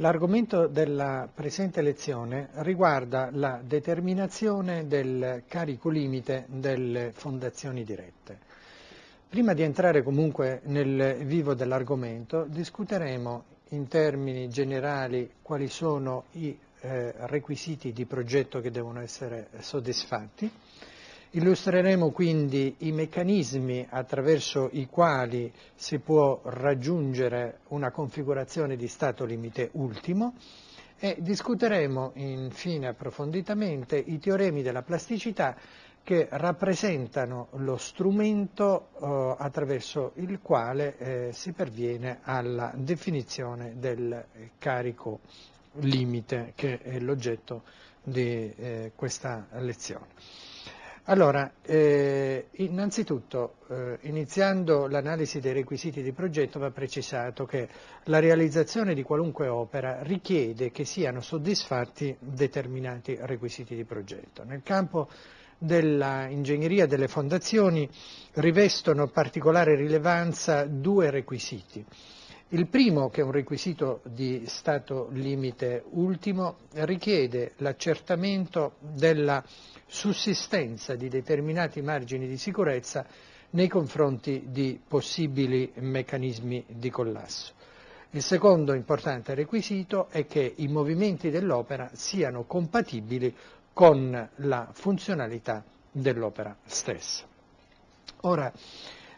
L'argomento della presente lezione riguarda la determinazione del carico limite delle fondazioni dirette. Prima di entrare comunque nel vivo dell'argomento, discuteremo in termini generali quali sono i eh, requisiti di progetto che devono essere soddisfatti Illustreremo quindi i meccanismi attraverso i quali si può raggiungere una configurazione di stato limite ultimo e discuteremo infine approfonditamente i teoremi della plasticità che rappresentano lo strumento eh, attraverso il quale eh, si perviene alla definizione del carico limite che è l'oggetto di eh, questa lezione. Allora, eh, innanzitutto, eh, iniziando l'analisi dei requisiti di progetto, va precisato che la realizzazione di qualunque opera richiede che siano soddisfatti determinati requisiti di progetto. Nel campo dell'ingegneria delle fondazioni rivestono particolare rilevanza due requisiti. Il primo, che è un requisito di stato limite ultimo, richiede l'accertamento della sussistenza di determinati margini di sicurezza nei confronti di possibili meccanismi di collasso. Il secondo importante requisito è che i movimenti dell'opera siano compatibili con la funzionalità dell'opera stessa. Ora,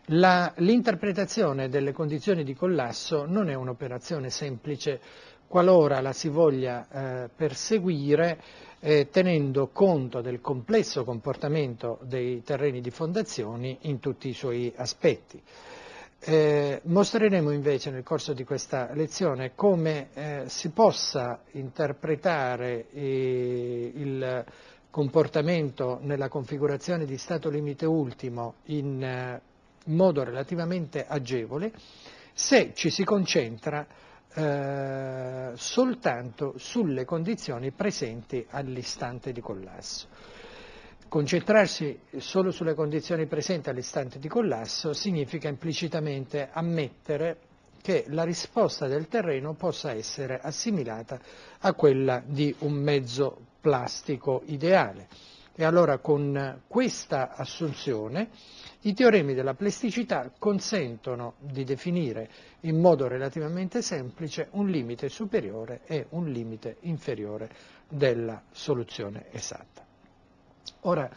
l'interpretazione delle condizioni di collasso non è un'operazione semplice qualora la si voglia eh, perseguire eh, tenendo conto del complesso comportamento dei terreni di fondazioni in tutti i suoi aspetti. Eh, mostreremo invece nel corso di questa lezione come eh, si possa interpretare eh, il comportamento nella configurazione di stato limite ultimo in eh, modo relativamente agevole se ci si concentra eh, soltanto sulle condizioni presenti all'istante di collasso. Concentrarsi solo sulle condizioni presenti all'istante di collasso significa implicitamente ammettere che la risposta del terreno possa essere assimilata a quella di un mezzo plastico ideale. E allora con questa assunzione i teoremi della plasticità consentono di definire in modo relativamente semplice un limite superiore e un limite inferiore della soluzione esatta. Ora,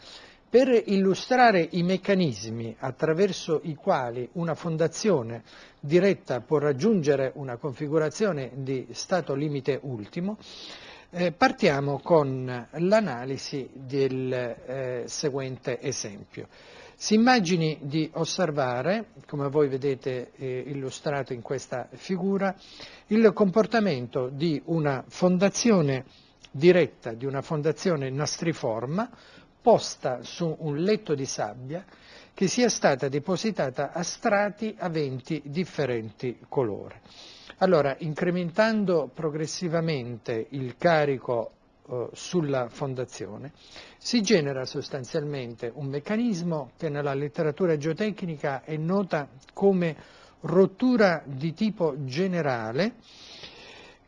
per illustrare i meccanismi attraverso i quali una fondazione diretta può raggiungere una configurazione di stato limite ultimo, eh, partiamo con l'analisi del eh, seguente esempio. Si immagini di osservare, come voi vedete eh, illustrato in questa figura, il comportamento di una fondazione diretta, di una fondazione nastriforma, posta su un letto di sabbia che sia stata depositata a strati aventi differenti colore. Allora, incrementando progressivamente il carico eh, sulla fondazione, si genera sostanzialmente un meccanismo che nella letteratura geotecnica è nota come rottura di tipo generale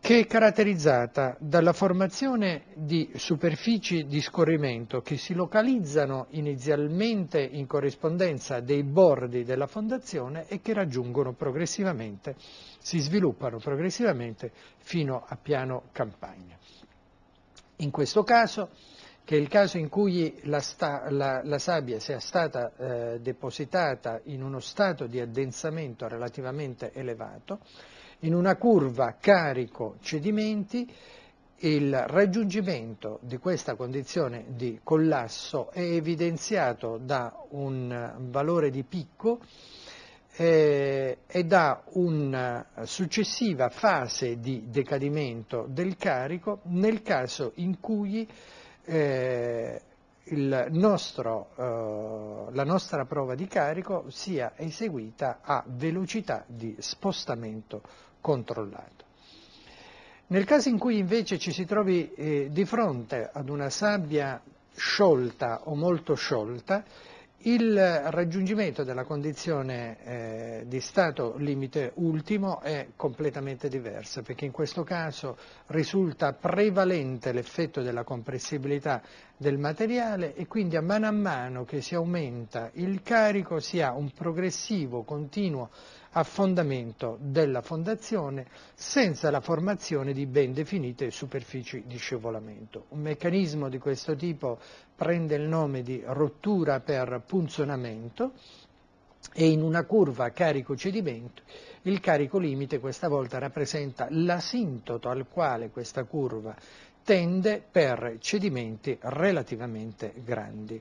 che è caratterizzata dalla formazione di superfici di scorrimento che si localizzano inizialmente in corrispondenza dei bordi della fondazione e che raggiungono progressivamente, si sviluppano progressivamente fino a piano campagna. In questo caso, che è il caso in cui la, sta, la, la sabbia sia stata eh, depositata in uno stato di addensamento relativamente elevato, in una curva carico cedimenti il raggiungimento di questa condizione di collasso è evidenziato da un valore di picco eh, e da una successiva fase di decadimento del carico nel caso in cui eh, nostro, eh, la nostra prova di carico sia eseguita a velocità di spostamento controllato. Nel caso in cui invece ci si trovi eh, di fronte ad una sabbia sciolta o molto sciolta, il raggiungimento della condizione eh, di stato limite ultimo è completamente diverso, perché in questo caso risulta prevalente l'effetto della compressibilità del materiale e quindi a mano a mano che si aumenta il carico si ha un progressivo, continuo a fondamento della fondazione senza la formazione di ben definite superfici di scivolamento. Un meccanismo di questo tipo prende il nome di rottura per punzionamento e in una curva carico cedimento il carico limite questa volta rappresenta l'asintoto al quale questa curva tende per cedimenti relativamente grandi.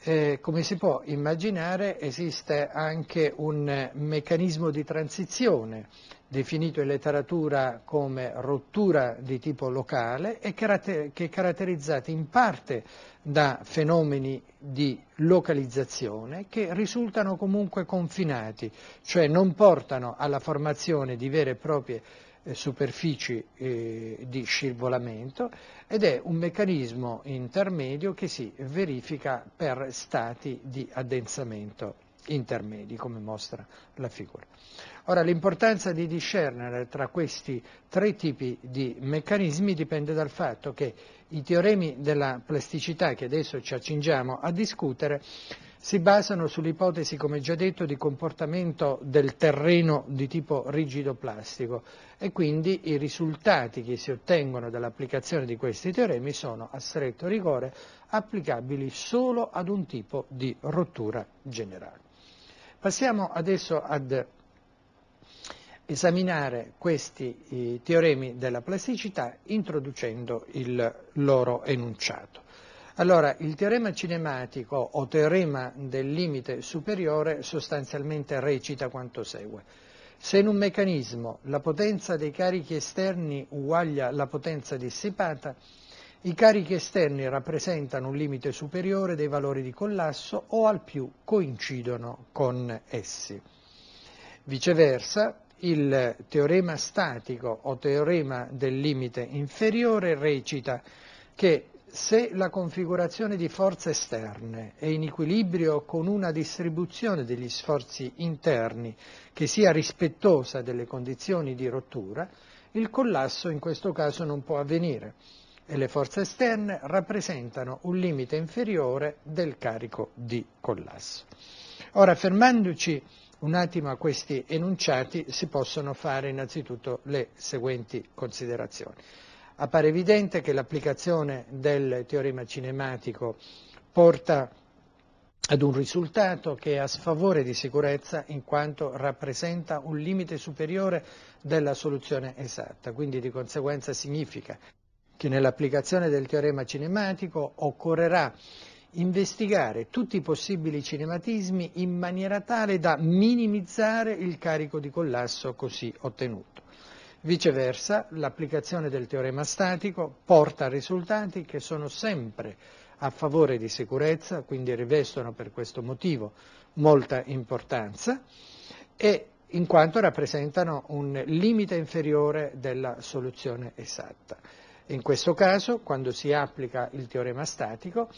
Eh, come si può immaginare esiste anche un meccanismo di transizione definito in letteratura come rottura di tipo locale e che è caratterizzato in parte da fenomeni di localizzazione che risultano comunque confinati, cioè non portano alla formazione di vere e proprie eh, superfici eh, di scivolamento ed è un meccanismo intermedio che si verifica per stati di addensamento intermedi, come mostra la figura. Ora, l'importanza di discernere tra questi tre tipi di meccanismi dipende dal fatto che i teoremi della plasticità che adesso ci accingiamo a discutere si basano sull'ipotesi, come già detto, di comportamento del terreno di tipo rigido plastico e quindi i risultati che si ottengono dall'applicazione di questi teoremi sono a stretto rigore applicabili solo ad un tipo di rottura generale. Passiamo adesso ad esaminare questi teoremi della plasticità introducendo il loro enunciato. Allora, il teorema cinematico o teorema del limite superiore sostanzialmente recita quanto segue. Se in un meccanismo la potenza dei carichi esterni uguaglia la potenza dissipata, i carichi esterni rappresentano un limite superiore dei valori di collasso o al più coincidono con essi. Viceversa, il teorema statico o teorema del limite inferiore recita che se la configurazione di forze esterne è in equilibrio con una distribuzione degli sforzi interni che sia rispettosa delle condizioni di rottura, il collasso in questo caso non può avvenire e le forze esterne rappresentano un limite inferiore del carico di collasso. Ora, fermandoci un attimo a questi enunciati, si possono fare innanzitutto le seguenti considerazioni appare evidente che l'applicazione del teorema cinematico porta ad un risultato che è a sfavore di sicurezza in quanto rappresenta un limite superiore della soluzione esatta, quindi di conseguenza significa che nell'applicazione del teorema cinematico occorrerà investigare tutti i possibili cinematismi in maniera tale da minimizzare il carico di collasso così ottenuto. Viceversa, l'applicazione del teorema statico porta a risultati che sono sempre a favore di sicurezza, quindi rivestono per questo motivo molta importanza e in quanto rappresentano un limite inferiore della soluzione esatta. In questo caso, quando si applica il teorema statico,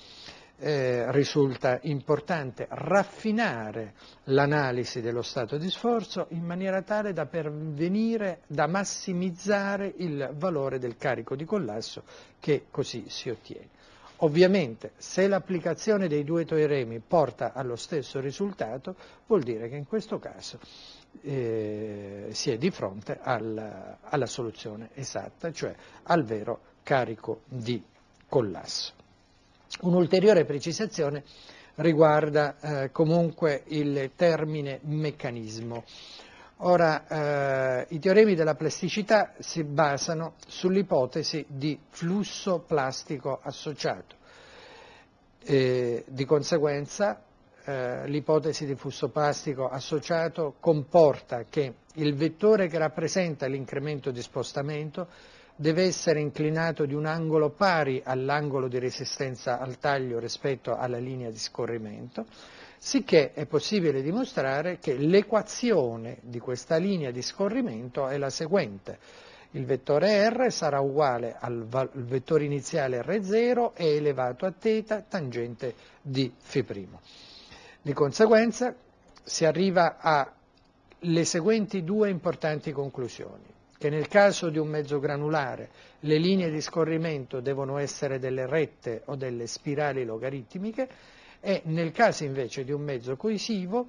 eh, risulta importante raffinare l'analisi dello stato di sforzo in maniera tale da pervenire, da massimizzare il valore del carico di collasso che così si ottiene. Ovviamente se l'applicazione dei due teoremi porta allo stesso risultato vuol dire che in questo caso eh, si è di fronte al, alla soluzione esatta, cioè al vero carico di collasso. Un'ulteriore precisazione riguarda eh, comunque il termine meccanismo. Ora, eh, i teoremi della plasticità si basano sull'ipotesi di flusso plastico associato. Eh, di conseguenza, eh, l'ipotesi di flusso plastico associato comporta che il vettore che rappresenta l'incremento di spostamento deve essere inclinato di un angolo pari all'angolo di resistenza al taglio rispetto alla linea di scorrimento, sicché è possibile dimostrare che l'equazione di questa linea di scorrimento è la seguente. Il vettore R sarà uguale al, vettore iniziale R0 e elevato a θ tangente di Φ'. Di conseguenza si arriva alle seguenti due importanti conclusioni che nel caso di un mezzo granulare le linee di scorrimento devono essere delle rette o delle spirali logaritmiche e nel caso invece di un mezzo coesivo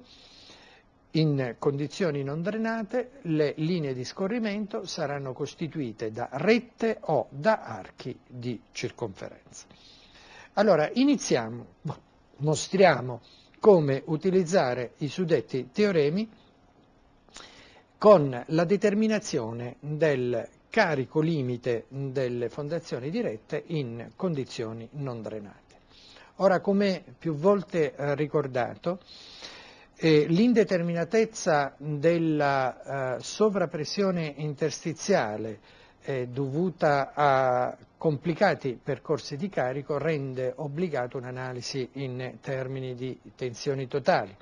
in condizioni non drenate le linee di scorrimento saranno costituite da rette o da archi di circonferenza. Allora iniziamo, mostriamo come utilizzare i suddetti teoremi con la determinazione del carico limite delle fondazioni dirette in condizioni non drenate. Ora, come più volte eh, ricordato, eh, l'indeterminatezza della eh, sovrapressione interstiziale eh, dovuta a complicati percorsi di carico rende obbligato un'analisi in termini di tensioni totali.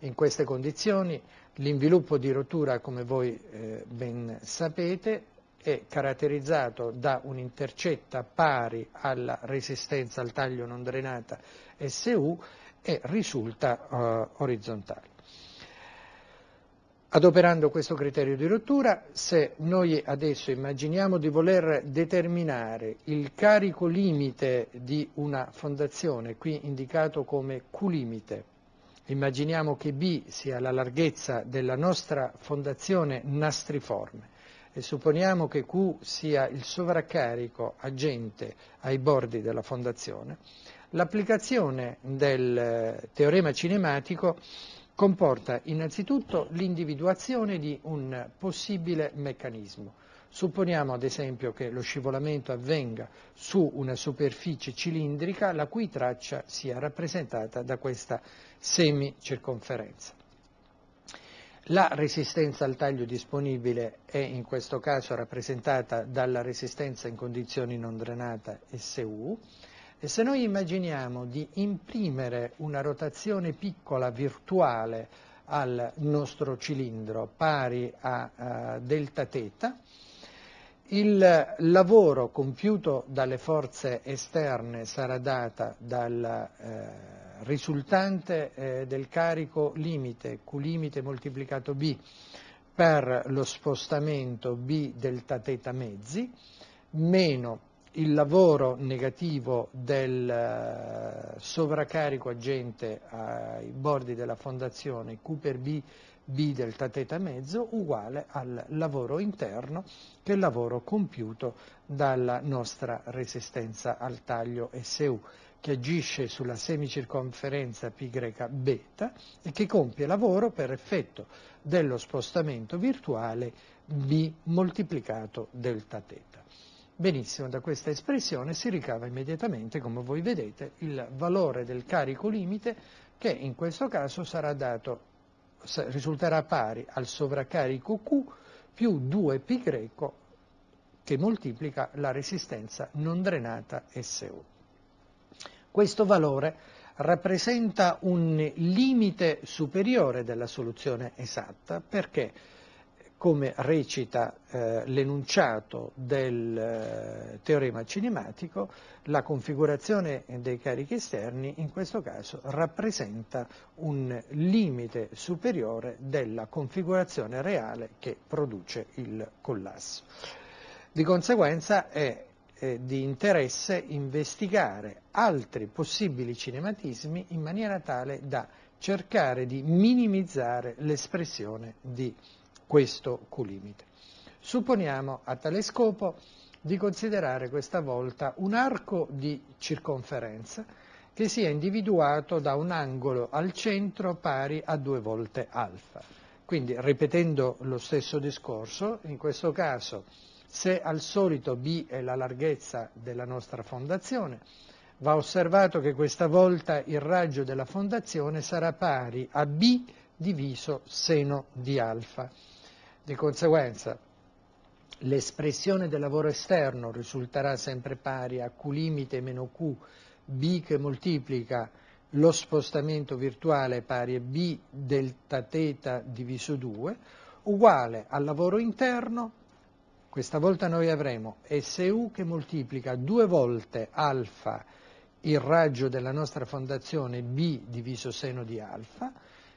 In queste condizioni L'inviluppo di rottura, come voi eh, ben sapete, è caratterizzato da un'intercetta pari alla resistenza al taglio non drenata SU e risulta eh, orizzontale. Adoperando questo criterio di rottura, se noi adesso immaginiamo di voler determinare il carico limite di una fondazione, qui indicato come Q limite, Immaginiamo che B sia la larghezza della nostra fondazione nastriforme e supponiamo che Q sia il sovraccarico agente ai bordi della fondazione, l'applicazione del eh, teorema cinematico comporta innanzitutto l'individuazione di un possibile meccanismo, Supponiamo ad esempio che lo scivolamento avvenga su una superficie cilindrica la cui traccia sia rappresentata da questa semicirconferenza. La resistenza al taglio disponibile è in questo caso rappresentata dalla resistenza in condizioni non drenata SU e se noi immaginiamo di imprimere una rotazione piccola virtuale al nostro cilindro pari a, a eh, delta teta, il lavoro compiuto dalle forze esterne sarà data dal eh, risultante eh, del carico limite, Q limite moltiplicato B, per lo spostamento B delta teta mezzi, meno il lavoro negativo del eh, sovraccarico agente ai bordi della fondazione Q per B B delta teta mezzo uguale al lavoro interno che è il lavoro compiuto dalla nostra resistenza al taglio SU che agisce sulla semicirconferenza π beta e che compie lavoro per effetto dello spostamento virtuale B moltiplicato delta teta. Benissimo, da questa espressione si ricava immediatamente, come voi vedete, il valore del carico limite che in questo caso sarà dato risulterà pari al sovraccarico Q più 2π che moltiplica la resistenza non drenata SU. Questo valore rappresenta un limite superiore della soluzione esatta perché come recita eh, l'enunciato del eh, teorema cinematico, la configurazione dei carichi esterni in questo caso rappresenta un limite superiore della configurazione reale che produce il collasso. Di conseguenza è di interesse investigare altri possibili cinematismi in maniera tale da cercare di minimizzare l'espressione di questo Q-limite. Supponiamo a tale scopo di considerare questa volta un arco di circonferenza che sia individuato da un angolo al centro pari a due volte alfa. Quindi, ripetendo lo stesso discorso, in questo caso, se al solito B è la larghezza della nostra fondazione, va osservato che questa volta il raggio della fondazione sarà pari a B diviso seno di alfa. Di conseguenza l'espressione del lavoro esterno risulterà sempre pari a Q limite meno Q, B che moltiplica lo spostamento virtuale pari a B delta teta diviso 2, uguale al lavoro interno, questa volta noi avremo SU che moltiplica due volte alfa il raggio della nostra fondazione B diviso seno di alfa,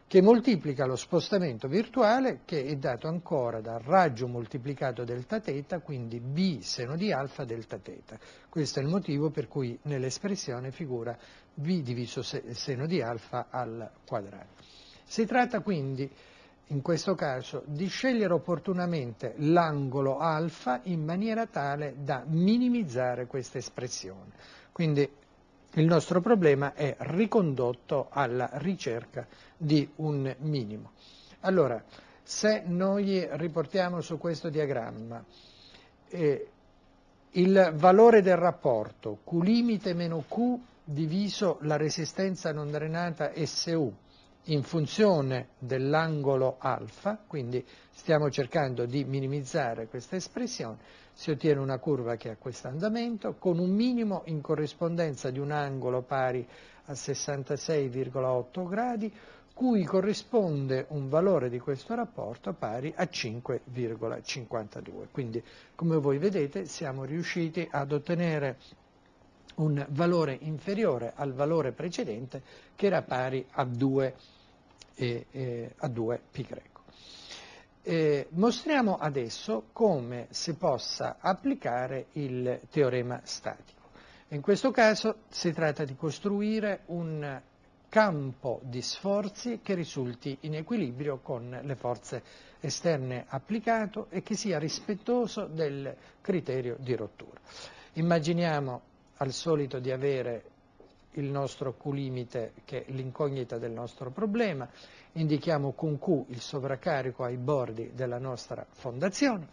che moltiplica lo spostamento virtuale che è dato ancora dal raggio moltiplicato delta teta, quindi b seno di alfa delta teta. Questo è il motivo per cui nell'espressione figura b diviso seno di alfa al quadrato. Si tratta quindi in questo caso di scegliere opportunamente l'angolo alfa in maniera tale da minimizzare questa espressione. Quindi il nostro problema è ricondotto alla ricerca di un minimo. Allora, se noi riportiamo su questo diagramma eh, il valore del rapporto Q limite meno Q diviso la resistenza non drenata SU in funzione dell'angolo alfa, quindi stiamo cercando di minimizzare questa espressione, si ottiene una curva che ha questo andamento con un minimo in corrispondenza di un angolo pari a 66,8 gradi cui corrisponde un valore di questo rapporto pari a 5,52. Quindi, come voi vedete, siamo riusciti ad ottenere un valore inferiore al valore precedente che era pari a 2, eh, eh, π. Eh, mostriamo adesso come si possa applicare il teorema statico. In questo caso si tratta di costruire un campo di sforzi che risulti in equilibrio con le forze esterne applicato e che sia rispettoso del criterio di rottura. Immaginiamo al solito di avere il nostro Q limite che è l'incognita del nostro problema, indichiamo con Q il sovraccarico ai bordi della nostra fondazione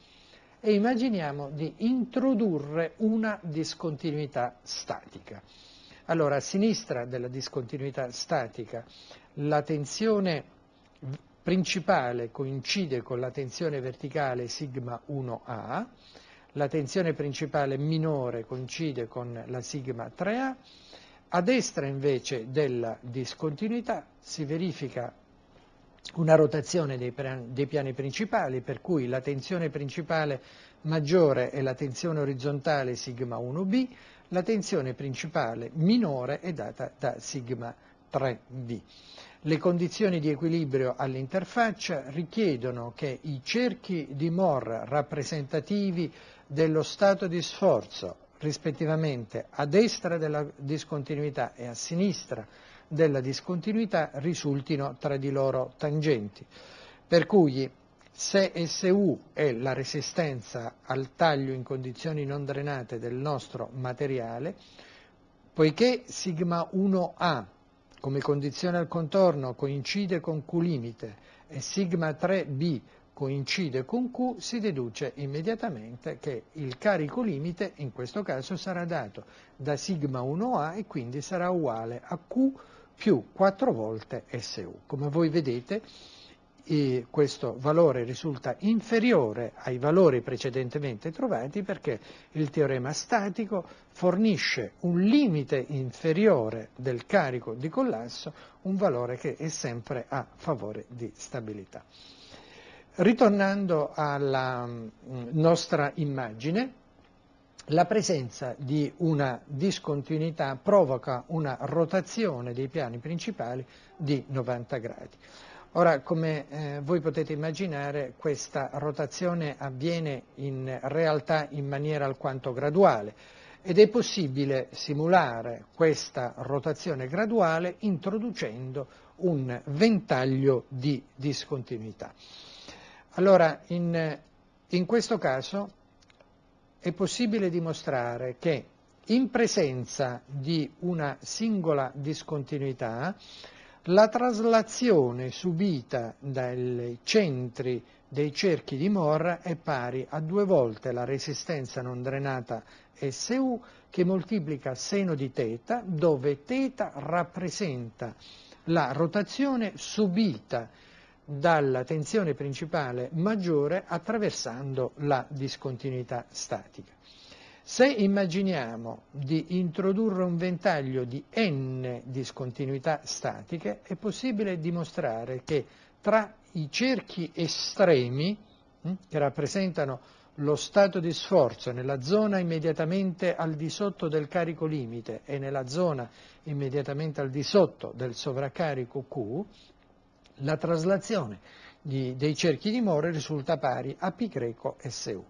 e immaginiamo di introdurre una discontinuità statica. Allora, a sinistra della discontinuità statica, la tensione principale coincide con la tensione verticale sigma 1A, la tensione principale minore coincide con la sigma 3A, a destra invece della discontinuità si verifica una rotazione dei, dei, piani principali, per cui la tensione principale maggiore è la tensione orizzontale sigma 1b, la tensione principale minore è data da sigma 3b. Le condizioni di equilibrio all'interfaccia richiedono che i cerchi di Mohr rappresentativi dello stato di sforzo rispettivamente a destra della discontinuità e a sinistra della discontinuità risultino tra di loro tangenti. Per cui se SU è la resistenza al taglio in condizioni non drenate del nostro materiale, poiché sigma 1A come condizione al contorno coincide con Q limite e sigma 3B coincide con Q, si deduce immediatamente che il carico limite in questo caso sarà dato da sigma 1A e quindi sarà uguale a Q più 4 volte SU. Come voi vedete eh, questo valore risulta inferiore ai valori precedentemente trovati perché il teorema statico fornisce un limite inferiore del carico di collasso, un valore che è sempre a favore di stabilità. Ritornando alla mm, nostra immagine, la presenza di una discontinuità provoca una rotazione dei piani principali di 90 gradi. Ora, come eh, voi potete immaginare, questa rotazione avviene in realtà in maniera alquanto graduale ed è possibile simulare questa rotazione graduale introducendo un ventaglio di discontinuità. Allora, in, in questo caso è possibile dimostrare che in presenza di una singola discontinuità, la traslazione subita dai centri dei cerchi di Mohr è pari a due volte la resistenza non drenata SU che moltiplica seno di θ, dove θ rappresenta la rotazione subita dalla tensione principale maggiore attraversando la discontinuità statica. Se immaginiamo di introdurre un ventaglio di n discontinuità statiche, è possibile dimostrare che tra i cerchi estremi, hm, che rappresentano lo stato di sforzo nella zona immediatamente al di sotto del carico limite e nella zona immediatamente al di sotto del sovraccarico Q, la traslazione di, dei cerchi di Moore risulta pari a π greco SU.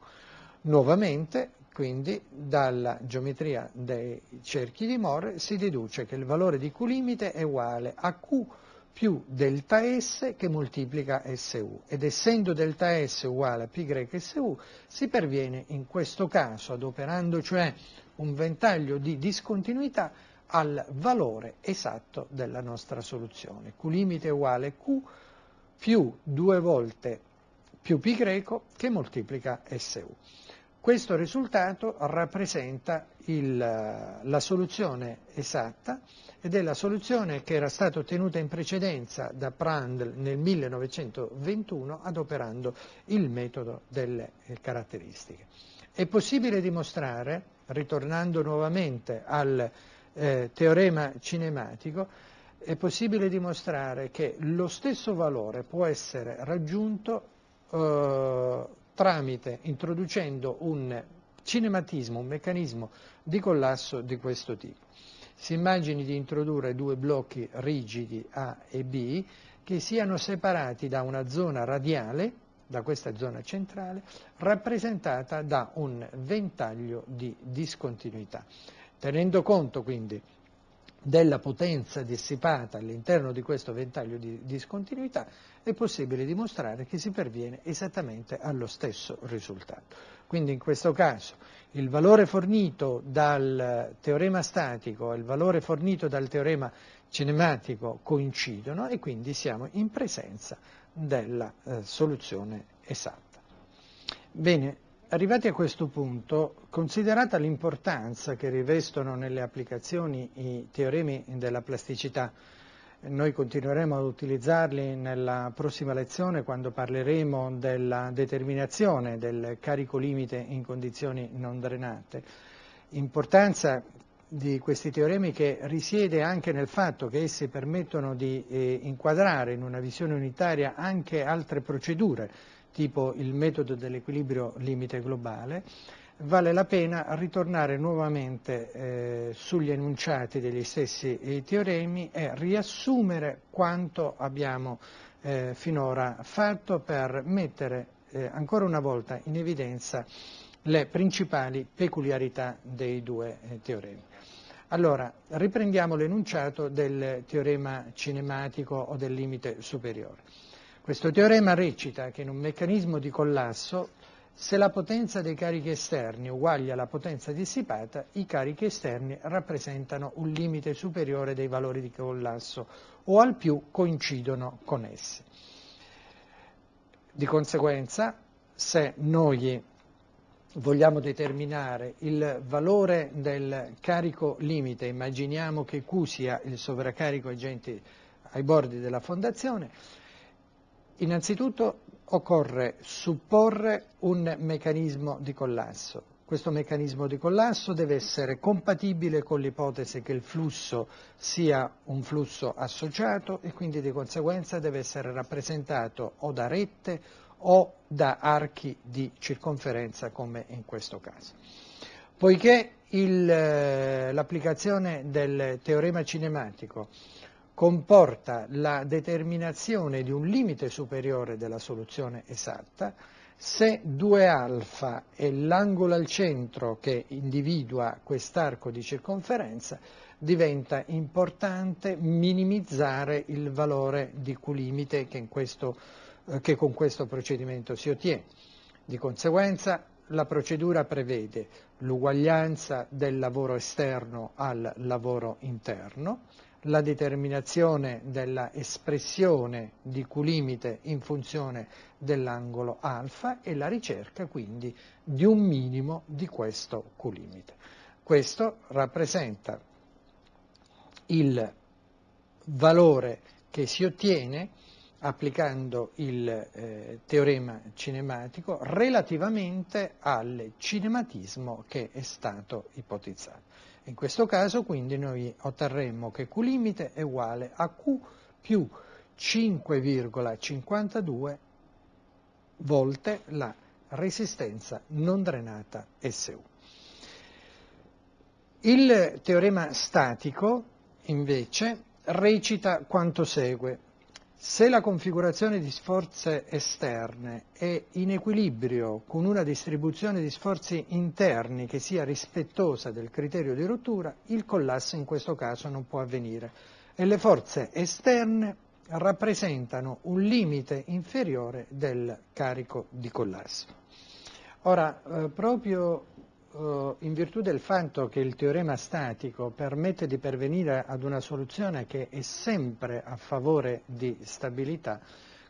Nuovamente, quindi, dalla geometria dei cerchi di Moore si deduce che il valore di Q limite è uguale a Q più delta S che moltiplica SU ed essendo delta S uguale a P greco SU si perviene in questo caso adoperando cioè un ventaglio di discontinuità al valore esatto della nostra soluzione. Q limite uguale Q più due volte più pi greco che moltiplica SU. Questo risultato rappresenta il, la soluzione esatta ed è la soluzione che era stata ottenuta in precedenza da Prandtl nel 1921 adoperando il metodo delle eh, caratteristiche. È possibile dimostrare, ritornando nuovamente al eh, teorema cinematico, è possibile dimostrare che lo stesso valore può essere raggiunto eh, tramite, introducendo un cinematismo, un meccanismo di collasso di questo tipo. Si immagini di introdurre due blocchi rigidi A e B che siano separati da una zona radiale, da questa zona centrale, rappresentata da un ventaglio di discontinuità. Tenendo conto quindi della potenza dissipata all'interno di questo ventaglio di discontinuità, è possibile dimostrare che si perviene esattamente allo stesso risultato. Quindi in questo caso il valore fornito dal teorema statico e il valore fornito dal teorema cinematico coincidono e quindi siamo in presenza della eh, soluzione esatta. Bene, Arrivati a questo punto, considerata l'importanza che rivestono nelle applicazioni i teoremi della plasticità, noi continueremo ad utilizzarli nella prossima lezione quando parleremo della determinazione del carico limite in condizioni non drenate. Importanza di questi teoremi che risiede anche nel fatto che essi permettono di eh, inquadrare in una visione unitaria anche altre procedure tipo il metodo dell'equilibrio limite globale, vale la pena ritornare nuovamente eh, sugli enunciati degli stessi teoremi e riassumere quanto abbiamo eh, finora fatto per mettere eh, ancora una volta in evidenza le principali peculiarità dei due eh, teoremi. Allora, riprendiamo l'enunciato del teorema cinematico o del limite superiore. Questo teorema recita che in un meccanismo di collasso, se la potenza dei carichi esterni è uguale alla potenza dissipata, i carichi esterni rappresentano un limite superiore dei valori di collasso o al più coincidono con essi. Di conseguenza, se noi vogliamo determinare il valore del carico limite, immaginiamo che Q sia il sovraccarico agenti ai bordi della fondazione, Innanzitutto occorre supporre un meccanismo di collasso. Questo meccanismo di collasso deve essere compatibile con l'ipotesi che il flusso sia un flusso associato e quindi di conseguenza deve essere rappresentato o da rette o da archi di circonferenza come in questo caso. Poiché eh, l'applicazione del teorema cinematico comporta la determinazione di un limite superiore della soluzione esatta, se 2α è l'angolo al centro che individua quest'arco di circonferenza, diventa importante minimizzare il valore di Q-limite che, questo, eh, che con questo procedimento si ottiene. Di conseguenza la procedura prevede l'uguaglianza del lavoro esterno al lavoro interno, la determinazione della espressione di Q limite in funzione dell'angolo alfa e la ricerca quindi di un minimo di questo Q limite. Questo rappresenta il valore che si ottiene applicando il eh, teorema cinematico relativamente al cinematismo che è stato ipotizzato. In questo caso quindi noi otterremmo che Q limite è uguale a Q più 5,52 volte la resistenza non drenata SU. Il teorema statico invece recita quanto segue. Se la configurazione di sforze esterne è in equilibrio con una distribuzione di sforzi interni che sia rispettosa del criterio di rottura, il collasso in questo caso non può avvenire e le forze esterne rappresentano un limite inferiore del carico di collasso. Ora, eh, proprio eh, in virtù del fatto che il teorema statico permette di pervenire ad una soluzione che è sempre a favore di stabilità,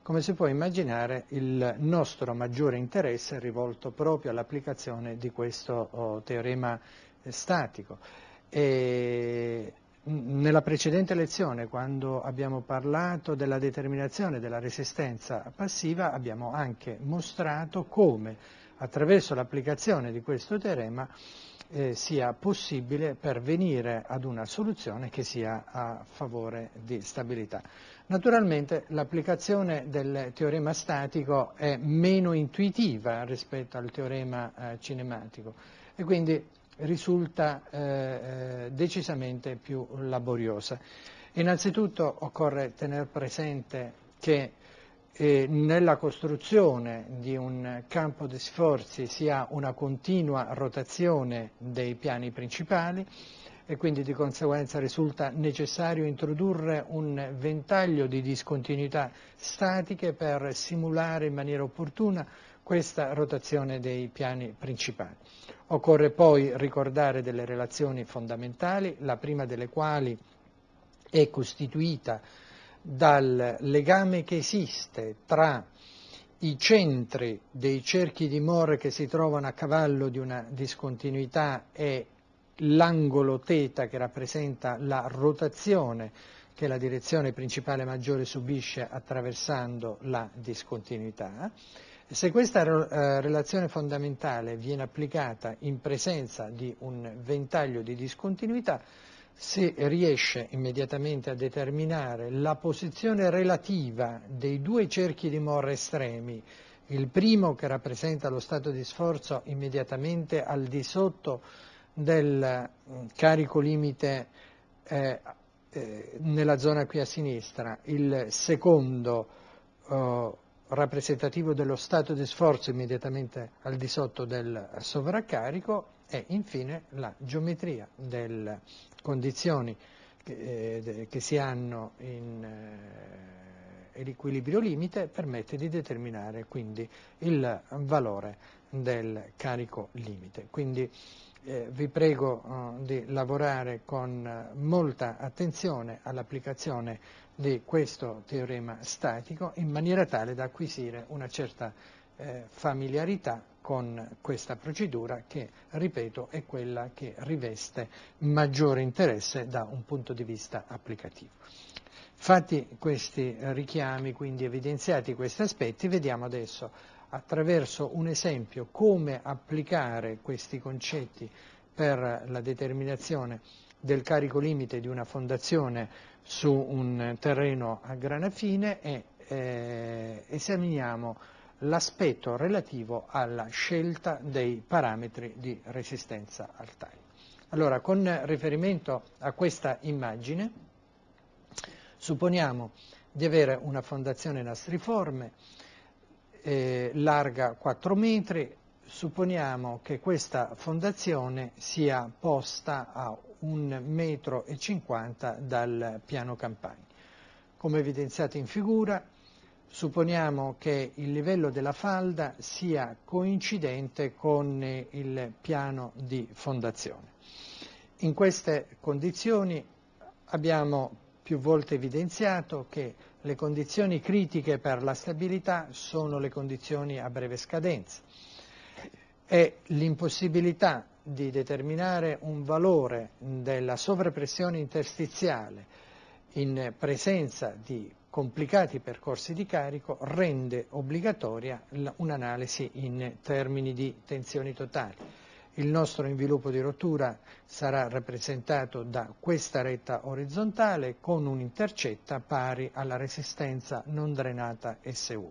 come si può immaginare il nostro maggiore interesse è rivolto proprio all'applicazione di questo oh, teorema statico. E nella precedente lezione, quando abbiamo parlato della determinazione della resistenza passiva, abbiamo anche mostrato come attraverso l'applicazione di questo teorema eh, sia possibile pervenire ad una soluzione che sia a favore di stabilità. Naturalmente l'applicazione del teorema statico è meno intuitiva rispetto al teorema eh, cinematico e quindi risulta eh, eh decisamente più laboriosa. Innanzitutto occorre tenere presente che eh, nella costruzione di un campo di sforzi si ha una continua rotazione dei piani principali e quindi di conseguenza risulta necessario introdurre un ventaglio di discontinuità statiche per simulare in maniera opportuna questa rotazione dei piani principali. Occorre poi ricordare delle relazioni fondamentali, la prima delle quali è costituita dal legame che esiste tra i centri dei cerchi di Mohr che si trovano a cavallo di una discontinuità e l'angolo teta che rappresenta la rotazione che la direzione principale maggiore subisce attraversando la discontinuità. Se questa eh, relazione fondamentale viene applicata in presenza di un ventaglio di discontinuità, se riesce immediatamente a determinare la posizione relativa dei due cerchi di morra estremi, il primo che rappresenta lo stato di sforzo immediatamente al di sotto del mm, carico limite eh, eh, nella zona qui a sinistra, il secondo eh, rappresentativo dello stato di sforzo immediatamente al di sotto del sovraccarico e infine la geometria delle condizioni che, eh, che si hanno in eh, l'equilibrio limite permette di determinare quindi il valore del carico limite. Quindi eh, vi prego eh, di lavorare con eh, molta attenzione all'applicazione di questo teorema statico in maniera tale da acquisire una certa eh, familiarità con questa procedura che, ripeto, è quella che riveste maggiore interesse da un punto di vista applicativo. Fatti questi richiami, quindi evidenziati questi aspetti, vediamo adesso attraverso un esempio come applicare questi concetti per la determinazione del carico limite di una fondazione su un terreno a grana fine e eh, esaminiamo l'aspetto relativo alla scelta dei parametri di resistenza al taglio. Allora, con riferimento a questa immagine, supponiamo di avere una fondazione nastriforme eh, larga 4 metri, supponiamo che questa fondazione sia posta a 1,50 m dal piano campagna. Come evidenziato in figura, supponiamo che il livello della falda sia coincidente con eh, il piano di fondazione. In queste condizioni abbiamo più volte evidenziato che le condizioni critiche per la stabilità sono le condizioni a breve scadenza e l'impossibilità di determinare un valore della sovrappressione interstiziale in presenza di complicati percorsi di carico rende obbligatoria un'analisi in termini di tensioni totali. Il nostro inviluppo di rottura sarà rappresentato da questa retta orizzontale con un'intercetta pari alla resistenza non drenata SU.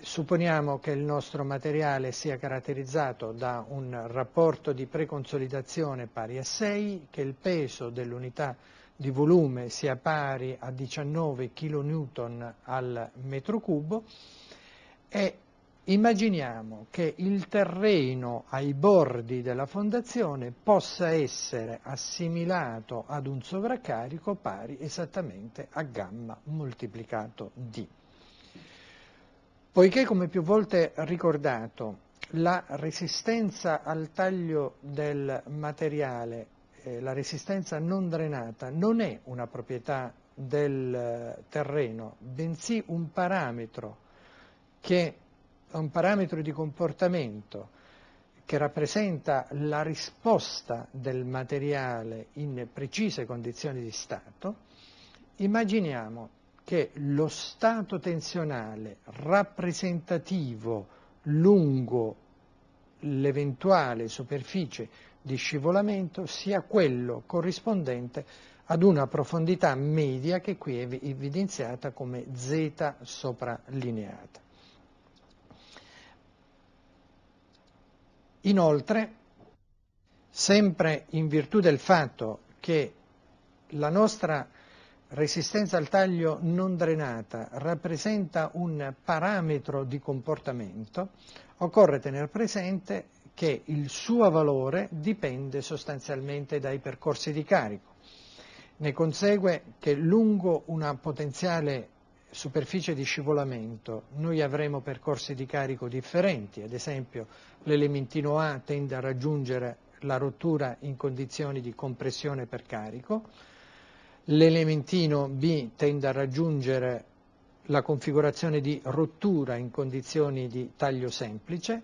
Supponiamo che il nostro materiale sia caratterizzato da un rapporto di preconsolidazione pari a 6, che il peso dell'unità di volume sia pari a 19 kN al metro cubo e Immaginiamo che il terreno ai bordi della fondazione possa essere assimilato ad un sovraccarico pari esattamente a gamma moltiplicato d. Poiché, come più volte ricordato, la resistenza al taglio del materiale, eh, la resistenza non drenata, non è una proprietà del eh, terreno, bensì un parametro che a un parametro di comportamento che rappresenta la risposta del materiale in precise condizioni di stato, immaginiamo che lo stato tensionale rappresentativo lungo l'eventuale superficie di scivolamento sia quello corrispondente ad una profondità media che qui è evidenziata come z sopra lineata. Inoltre, sempre in virtù del fatto che la nostra resistenza al taglio non drenata rappresenta un parametro di comportamento, occorre tenere presente che il suo valore dipende sostanzialmente dai percorsi di carico. Ne consegue che lungo una potenziale superficie di scivolamento noi avremo percorsi di carico differenti, ad esempio l'elementino A tende a raggiungere la rottura in condizioni di compressione per carico, l'elementino B tende a raggiungere la configurazione di rottura in condizioni di taglio semplice,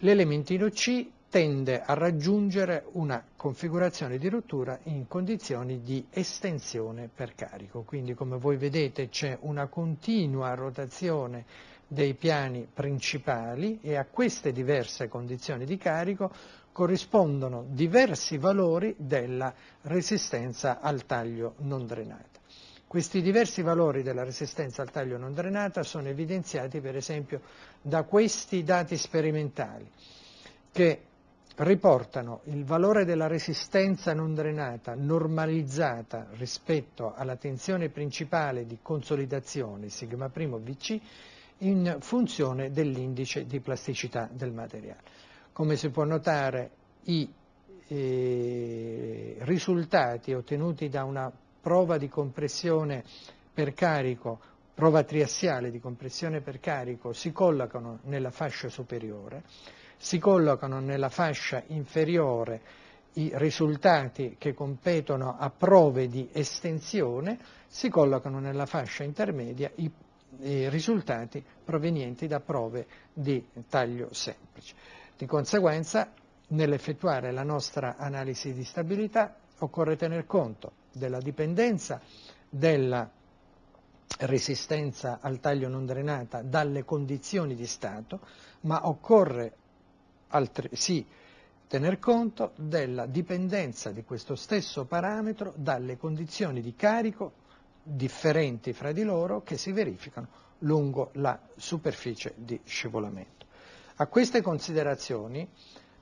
l'elementino C tende a raggiungere una configurazione di rottura in condizioni di estensione per carico. Quindi come voi vedete c'è una continua rotazione dei piani principali e a queste diverse condizioni di carico corrispondono diversi valori della resistenza al taglio non drenata. Questi diversi valori della resistenza al taglio non drenata sono evidenziati per esempio da questi dati sperimentali che riportano il valore della resistenza non drenata, normalizzata rispetto alla tensione principale di consolidazione sigma primo VC in funzione dell'indice di plasticità del materiale. Come si può notare i eh, risultati ottenuti da una prova di compressione per carico, prova triassiale di compressione per carico, si collocano nella fascia superiore si collocano nella fascia inferiore i risultati che competono a prove di estensione, si collocano nella fascia intermedia i, i risultati provenienti da prove di taglio semplice. Di conseguenza, nell'effettuare la nostra analisi di stabilità occorre tener conto della dipendenza della resistenza al taglio non drenata dalle condizioni di stato, ma occorre altresì tener conto della dipendenza di questo stesso parametro dalle condizioni di carico differenti fra di loro che si verificano lungo la superficie di scivolamento. A queste considerazioni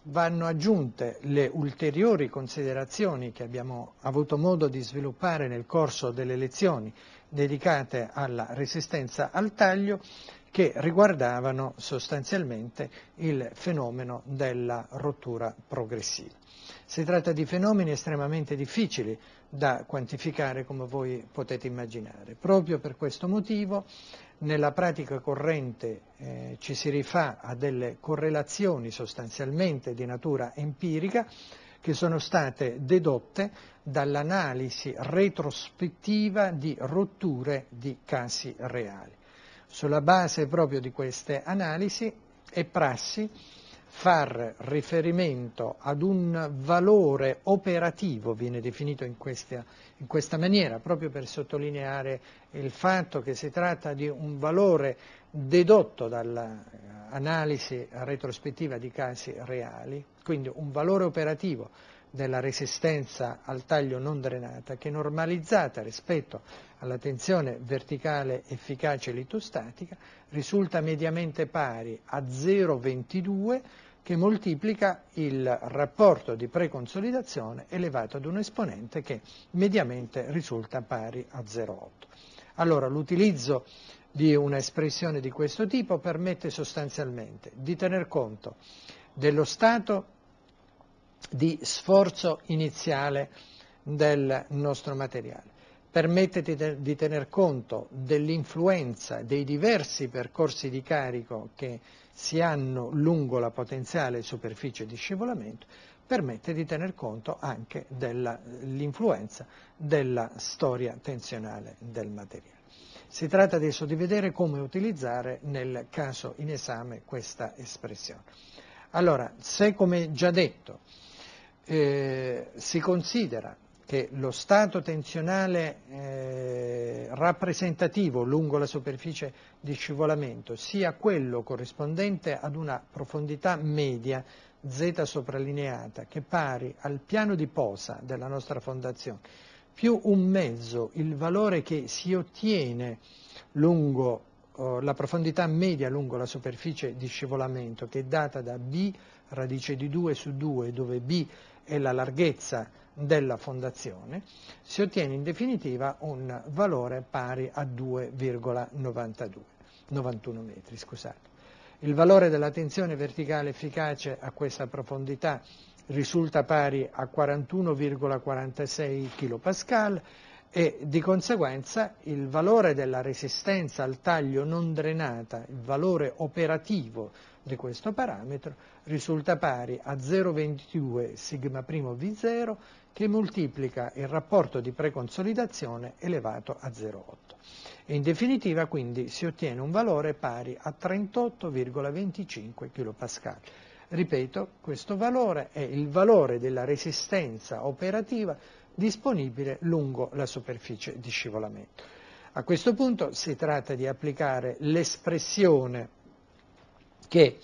vanno aggiunte le ulteriori considerazioni che abbiamo avuto modo di sviluppare nel corso delle lezioni dedicate alla resistenza al taglio che riguardavano sostanzialmente il fenomeno della rottura progressiva. Si tratta di fenomeni estremamente difficili da quantificare come voi potete immaginare. Proprio per questo motivo nella pratica corrente eh, ci si rifà a delle correlazioni sostanzialmente di natura empirica che sono state dedotte dall'analisi retrospettiva di rotture di casi reali. Sulla base proprio di queste analisi e prassi far riferimento ad un valore operativo, viene definito in questa, in questa, maniera, proprio per sottolineare il fatto che si tratta di un valore dedotto dall'analisi retrospettiva di casi reali, quindi un valore operativo della resistenza al taglio non drenata che normalizzata rispetto alla tensione verticale efficace litostatica risulta mediamente pari a 0,22 che moltiplica il rapporto di preconsolidazione elevato ad un esponente che mediamente risulta pari a 0,8. Allora l'utilizzo di un'espressione di questo tipo permette sostanzialmente di tener conto dello stato di sforzo iniziale del nostro materiale. Permette di tener conto dell'influenza dei diversi percorsi di carico che si hanno lungo la potenziale superficie di scivolamento, permette di tener conto anche dell'influenza della storia tensionale del materiale. Si tratta adesso di vedere come utilizzare nel caso in esame questa espressione. Allora, se come già detto eh, si considera che lo stato tensionale eh, rappresentativo lungo la superficie di scivolamento sia quello corrispondente ad una profondità media z sopralineata che pari al piano di posa della nostra fondazione più un mezzo il valore che si ottiene lungo oh, la profondità media lungo la superficie di scivolamento che è data da b radice di 2 su 2 dove b e la larghezza della fondazione, si ottiene in definitiva un valore pari a 2,91 metri. Scusate. Il valore della tensione verticale efficace a questa profondità risulta pari a 41,46 kPa e di conseguenza il valore della resistenza al taglio non drenata, il valore operativo di questo parametro risulta pari a 0,22 sigma primo V0 che moltiplica il rapporto di preconsolidazione elevato a 0,8. In definitiva quindi si ottiene un valore pari a 38,25 kPa. Ripeto, questo valore è il valore della resistenza operativa disponibile lungo la superficie di scivolamento. A questo punto si tratta di applicare l'espressione che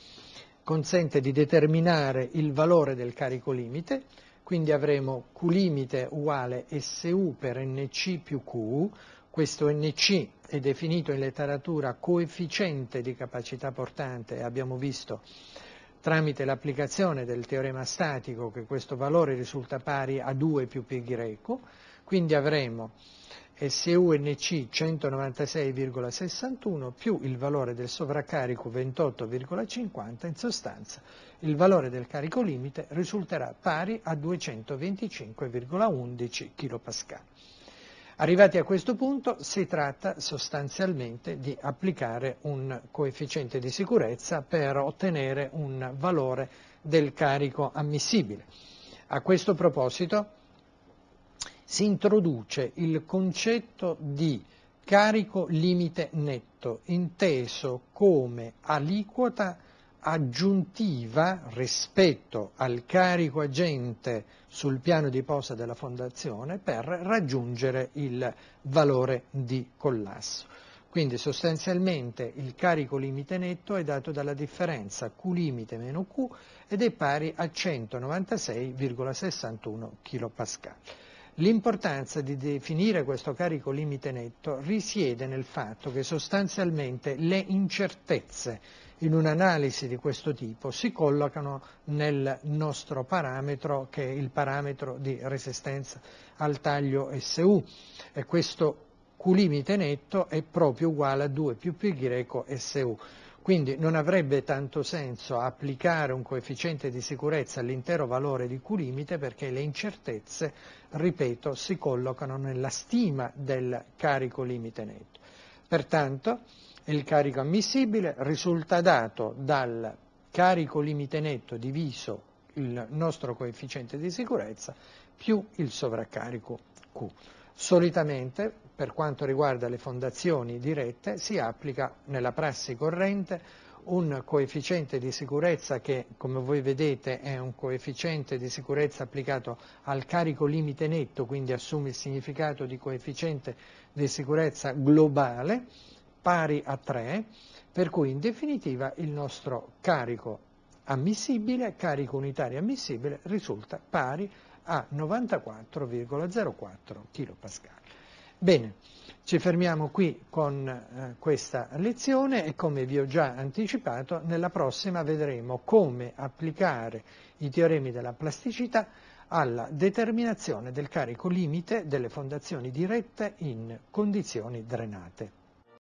consente di determinare il valore del carico limite, quindi avremo Q limite uguale SU per NC più Q, questo NC è definito in letteratura coefficiente di capacità portante, abbiamo visto tramite l'applicazione del teorema statico che questo valore risulta pari a 2 più π, quindi avremo SUNC 196,61 più il valore del sovraccarico 28,50, in sostanza il valore del carico limite risulterà pari a 225,11 kPa. Arrivati a questo punto si tratta sostanzialmente di applicare un coefficiente di sicurezza per ottenere un valore del carico ammissibile. A questo proposito si introduce il concetto di carico limite netto, inteso come aliquota aggiuntiva rispetto al carico agente sul piano di posa della fondazione per raggiungere il valore di collasso. Quindi sostanzialmente il carico limite netto è dato dalla differenza Q limite meno Q ed è pari a 196,61 kPa. L'importanza di definire questo carico limite netto risiede nel fatto che sostanzialmente le incertezze in un'analisi di questo tipo si collocano nel nostro parametro che è il parametro di resistenza al taglio SU e questo Q limite netto è proprio uguale a 2 più pi greco SU. Quindi non avrebbe tanto senso applicare un coefficiente di sicurezza all'intero valore di Q limite perché le incertezze, ripeto, si collocano nella stima del carico limite netto. Pertanto il carico ammissibile risulta dato dal carico limite netto diviso il nostro coefficiente di sicurezza più il sovraccarico Q. Solitamente per quanto riguarda le fondazioni dirette si applica nella prassi corrente un coefficiente di sicurezza che come voi vedete è un coefficiente di sicurezza applicato al carico limite netto, quindi assume il significato di coefficiente di sicurezza globale pari a 3, per cui in definitiva il nostro carico ammissibile, carico unitario ammissibile, risulta pari a 94,04 kPa. Bene, ci fermiamo qui con eh, questa lezione e come vi ho già anticipato, nella prossima vedremo come applicare i teoremi della plasticità alla determinazione del carico limite delle fondazioni dirette in condizioni drenate.